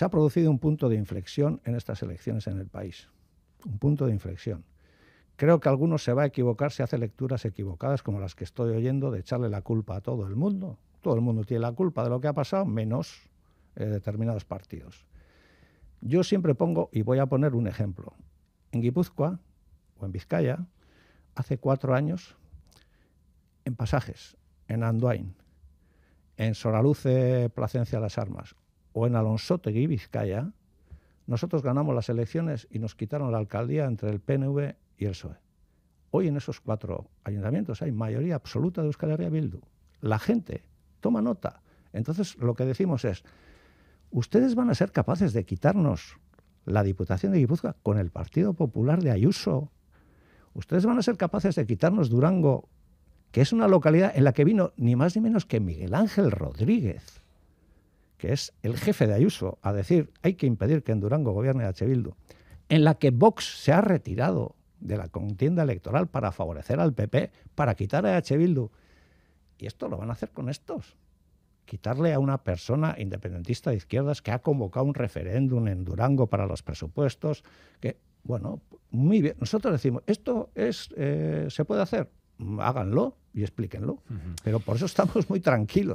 Se ha producido un punto de inflexión en estas elecciones en el país. Un punto de inflexión. Creo que algunos se va a equivocar si hace lecturas equivocadas como las que estoy oyendo de echarle la culpa a todo el mundo. Todo el mundo tiene la culpa de lo que ha pasado, menos eh, determinados partidos. Yo siempre pongo, y voy a poner un ejemplo. En Guipúzcoa o en Vizcaya, hace cuatro años, en Pasajes, en Andoain, en Soraluce, Placencia las Armas, o en Alonsotegui, Vizcaya, nosotros ganamos las elecciones y nos quitaron la alcaldía entre el PNV y el PSOE. Hoy en esos cuatro ayuntamientos hay mayoría absoluta de Euskal Herria Bildu. La gente toma nota. Entonces lo que decimos es, ustedes van a ser capaces de quitarnos la Diputación de Guipúzcoa con el Partido Popular de Ayuso. Ustedes van a ser capaces de quitarnos Durango, que es una localidad en la que vino ni más ni menos que Miguel Ángel Rodríguez que es el jefe de Ayuso, a decir hay que impedir que en Durango gobierne H. Bildu, en la que Vox se ha retirado de la contienda electoral para favorecer al PP, para quitar a H. Bildu. Y esto lo van a hacer con estos. Quitarle a una persona independentista de izquierdas que ha convocado un referéndum en Durango para los presupuestos, que, bueno, muy bien. Nosotros decimos, esto es, eh, se puede hacer, mm, háganlo y explíquenlo. Pero por eso estamos muy tranquilos.